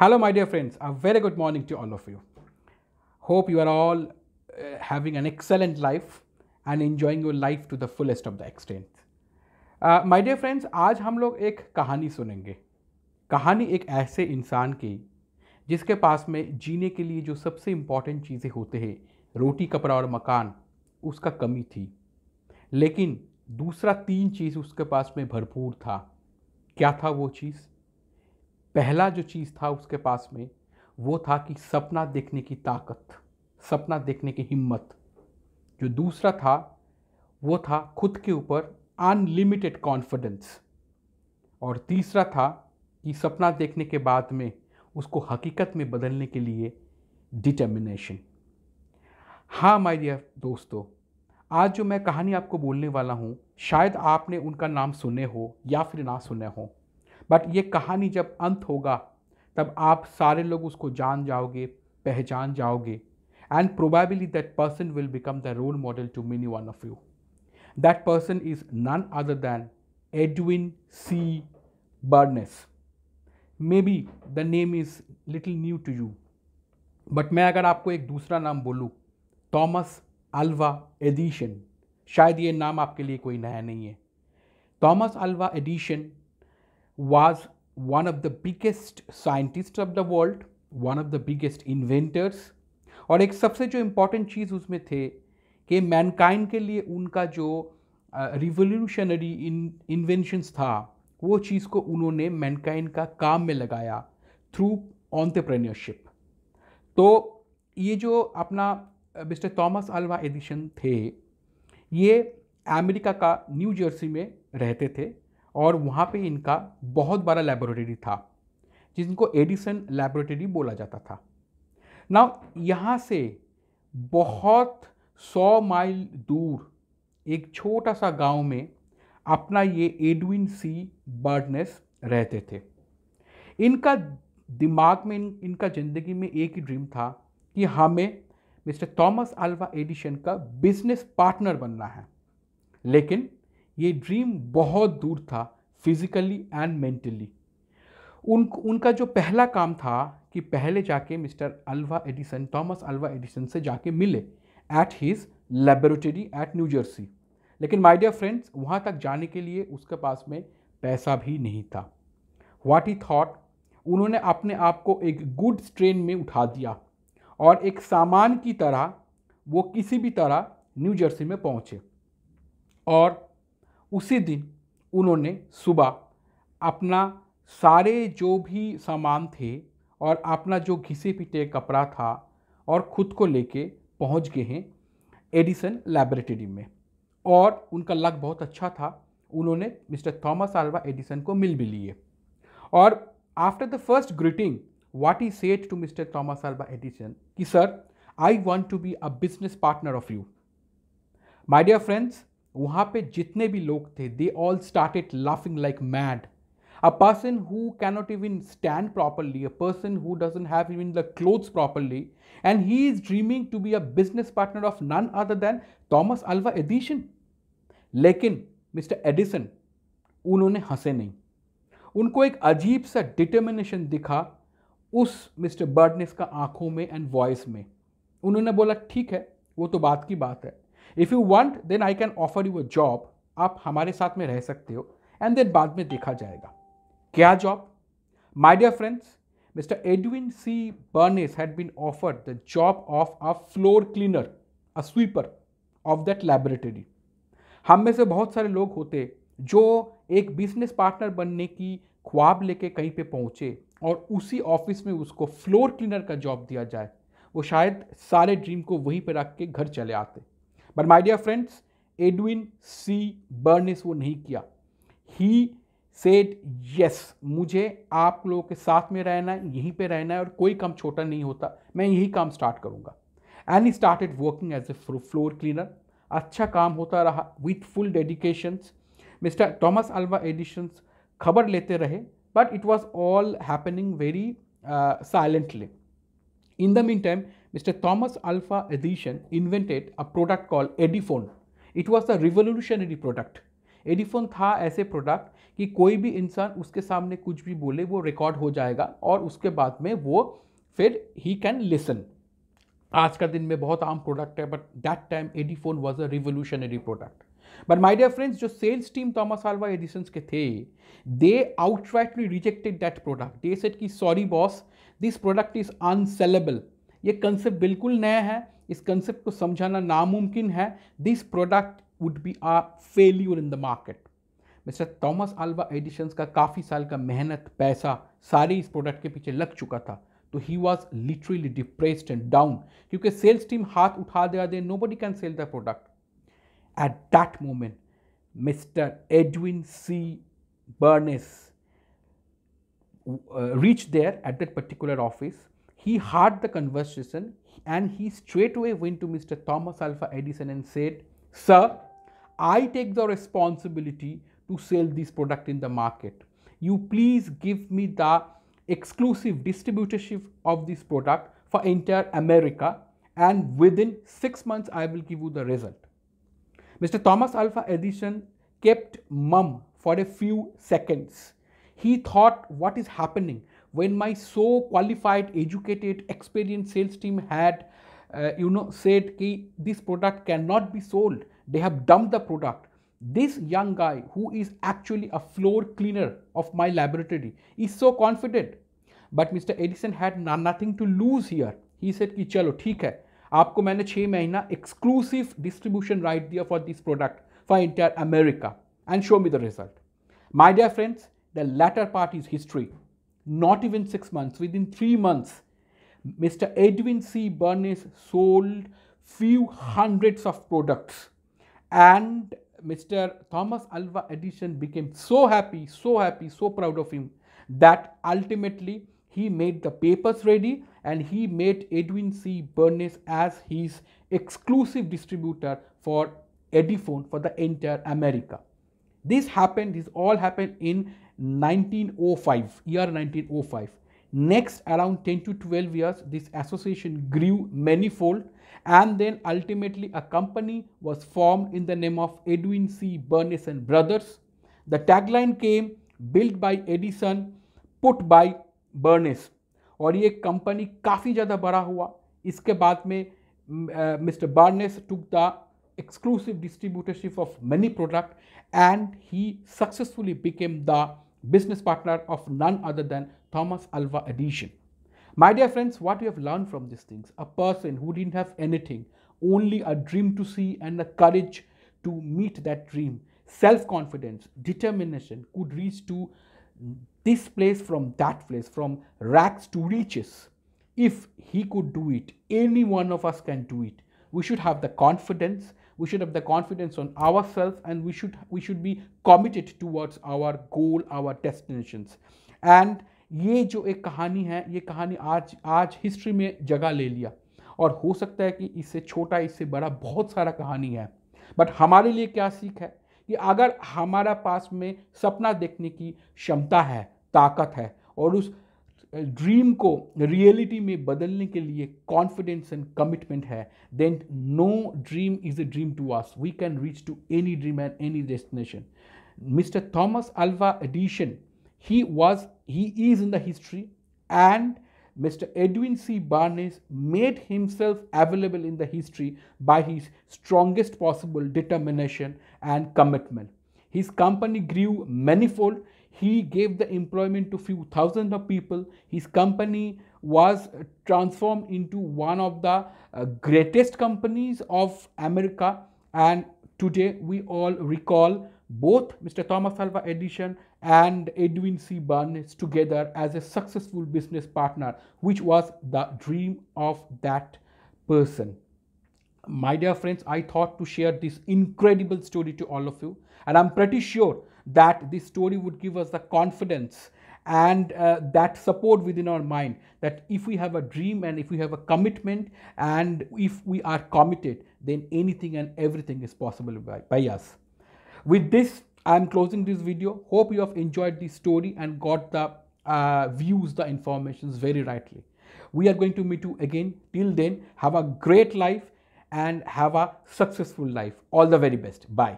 Hello, my dear friends. A very good morning to all of you. Hope you are all uh, having an excellent life and enjoying your life to the fullest of the extent. My dear friends आज हम लोग एक कहानी सुनेंगे कहानी एक ऐसे इंसान की जिसके पास में जीने के लिए जो सबसे इम्पॉर्टेंट चीज़ें होते हैं रोटी कपड़ा और मकान उसका कमी थी लेकिन दूसरा तीन चीज़ उसके पास में भरपूर था क्या था वो चीज़ पहला जो चीज़ था उसके पास में वो था कि सपना देखने की ताकत सपना देखने की हिम्मत जो दूसरा था वो था खुद के ऊपर अनलिमिटेड कॉन्फिडेंस और तीसरा था कि सपना देखने के बाद में उसको हकीकत में बदलने के लिए डिटर्मिनेशन हाँ माय डियर दोस्तों आज जो मैं कहानी आपको बोलने वाला हूँ शायद आपने उनका नाम सुने हो या फिर ना सुने हो बट ये कहानी जब अंत होगा तब आप सारे लोग उसको जान जाओगे पहचान जाओगे and probably that person will become the role model to many one of you that person is none other than Edwin C Barnes maybe the name is little new to you but मैं अगर आपको एक दूसरा नाम बोलूँ Thomas Alva addition शायद ये नाम आपके लिए कोई नया नहीं है Thomas Alva Edison was one of the biggest scientists of the world one of the biggest inventors और एक सबसे जो इम्पोर्टेंट चीज़ उसमें थे कि मैनकाइंड के लिए उनका जो रिवोल्यूशनरी इन्वेंशंस था वो चीज़ को उन्होंने मैनकाइंड का काम में लगाया थ्रू ऑन्टरप्रेन्योरशिप तो ये जो अपना मिस्टर थॉमस अल्वा एडिशन थे ये अमेरिका का न्यू जर्सी में रहते थे और वहाँ पे इनका बहुत बड़ा लेबोरेटरी था जिनको एडिसन लेबोरेटरी बोला जाता था ना यहाँ से बहुत सौ माइल दूर एक छोटा सा गांव में अपना ये एडविन सी बर्डनेस रहते थे इनका दिमाग में इनका ज़िंदगी में एक ही ड्रीम था कि हमें मिस्टर थॉमस अल्वा एडिशन का बिजनेस पार्टनर बनना है लेकिन ये ड्रीम बहुत दूर था फिज़िकली एंड मेंटली उन उनका जो पहला काम था कि पहले जाके Mister Alva Edison Thomas Alva Edison से जाके मिले at his laboratory at New Jersey लेकिन माय डियर फ्रेंड्स वहाँ तक जाने के लिए उसके पास में पैसा भी नहीं था व्हाट ही थॉट उन्होंने अपने आप को एक गुड स्ट्रेन में उठा दिया और एक सामान की तरह वो किसी भी तरह न्यू जर्सी में पहुँचे और उसी दिन उन्होंने सुबह अपना सारे जो भी सामान थे और अपना जो घिसे पिटे कपड़ा था और ख़ुद को लेके पहुंच गए हैं एडिसन लैबोरेटरी में और उनका लक बहुत अच्छा था उन्होंने मिस्टर थॉमस आल्वा एडिसन को मिल भी लिए और after the first greeting what he said to Mr Thomas Alva Edison कि sir I want to be a business partner of you my dear friends वहाँ पे जितने भी लोग थे they all it laughing like mad a person who cannot even stand properly a person who doesn't have even the clothes properly and he is dreaming to be a business partner of none other than Thomas Alva Edison लेकिन Mr Edison उन्होंने हंसे नहीं उनको एक अजीब सा determination दिखा उस मिस्टर बर्डनेस का आंखों में एंड वॉइस में उन्होंने बोला ठीक है वो तो बात की बात है if you want then I can offer you a job आप हमारे साथ में रह सकते हो एंड देन बाद में देखा जाएगा क्या job my dear friends Mr Edwin C Barnes had been offered the job of a floor cleaner a sweeper of that laboratory हम में से बहुत सारे लोग होते जो एक बिजनेस पार्टनर बनने की ख्वाब लेके कहीं पे पहुँचे और उसी ऑफिस में उसको फ्लोर क्लीनर का जॉब दिया जाए वो शायद सारे ड्रीम को वहीं पर रख के घर चले आते but my dear friends Edwin C Barnes ने वो नहीं किया ही सेड यस मुझे आप लोगों के साथ में रहना है यहीं पे रहना है और कोई काम छोटा नहीं होता मैं यही काम स्टार्ट करूँगा and he started working as a floor cleaner अच्छा काम होता रहा with full dedications Mr Thomas Alva Edison's खबर लेते रहे but it was all happening very silently in the mean time Mr. Thomas Alpha Edison invented a product called Edifone. It was a revolutionary product. Ediphone था ऐसे product कि कोई भी इंसान उसके सामने कुछ भी बोले वो रिकॉर्ड हो जाएगा और उसके बाद में वो फिर ही कैन लिसन आज का दिन में बहुत आम प्रोडक्ट है but that time Ediphone was a revolutionary product but my dear friends जो sales team Thomas Alva Edison के थे they outrightly rejected that product they said की sorry boss this product is unsaleable ये concept बिल्कुल नया है इस concept को समझाना नामुमकिन है this product would be a failure in the market Mr Thomas Alva Edison's का काफ़ी साल का मेहनत पैसा सारे इस प्रोडक्ट के पीछे लग चुका था तो he was literally depressed and down क्योंकि सेल्स टीम हाथ उठा दे दे nobody can sell the product at that moment Mr Edwin C Barnes reach there at that particular office He heard the conversation and he straightway went to Mr. Thomas Alpha Edison and said, Sir, I take the responsibility to sell this product in the market. You please give me the exclusive distributorship of this product for entire America and within six months I will give you the result. Mr. Thomas Alpha Edison kept mum for a few seconds. He thought what is happening when my so qualified, educated, experienced sales team had, uh, you know, said, Ki, this product cannot be sold, they have dumped the product. This young guy, who is actually a floor cleaner of my laboratory, is so confident. But Mr. Edison had nothing to lose here. He said, Ki, chalo, theek hai. आपको maine six महीना exclusive distribution right diya for this product for entire America, and show me the result." My dear friends, the latter part is history not even six months, within three months, Mr. Edwin C. Bernays sold few hundreds of products and Mr. Thomas Alva Edison became so happy, so happy, so proud of him that ultimately he made the papers ready and he made Edwin C. Bernays as his exclusive distributor for Ediphone for the entire America. This happened, this all happened in 1905, year 1905. Next, around 10 to 12 years, this association grew manifold and then ultimately a company was formed in the name of Edwin C. Burness and Brothers. The tagline came, built by Edison, put by Burness. और ये company काफ़ी ज़्यादा बड़ा हुआ इसके बाद में Mr Barnes took the exclusive distributorship of many products and he successfully became the business partner of none other than Thomas Alva Edison. My dear friends, what we have learned from these things, a person who didn't have anything, only a dream to see and the courage to meet that dream, self-confidence, determination could reach to this place from that place, from racks to riches. If he could do it, any one of us can do it. We should have the confidence we should have the confidence on ourselves and we should we should be committed towards our goal our destinations and ये जो एक कहानी है ये कहानी आज आज history में जगह ले लिया और हो सकता है कि इससे छोटा इससे बड़ा बहुत सारा कहानी है बट हमारे लिए क्या सीख है कि अगर हमारा पास में सपना देखने की क्षमता है ताकत है और उस ड्रीम को रियलिटी में बदलने के लिए कॉन्फिडेंस एंड कमिटमेंट है then no dream is a dream too as we can reach to any dream and any destination Mr Thomas Alva Edison he was he is in the history and Mr Edwin C Barnes made himself available in the history by his strongest possible determination and commitment his company grew manifold he gave the employment to few thousands of people. His company was transformed into one of the uh, greatest companies of America. And today we all recall both Mr. Thomas Alva Edison and Edwin C. Barnes together as a successful business partner, which was the dream of that person. My dear friends, I thought to share this incredible story to all of you, and I'm pretty sure that this story would give us the confidence and uh, that support within our mind that if we have a dream and if we have a commitment and if we are committed then anything and everything is possible by, by us with this i'm closing this video hope you have enjoyed the story and got the uh, views the informations very rightly we are going to meet you again till then have a great life and have a successful life all the very best bye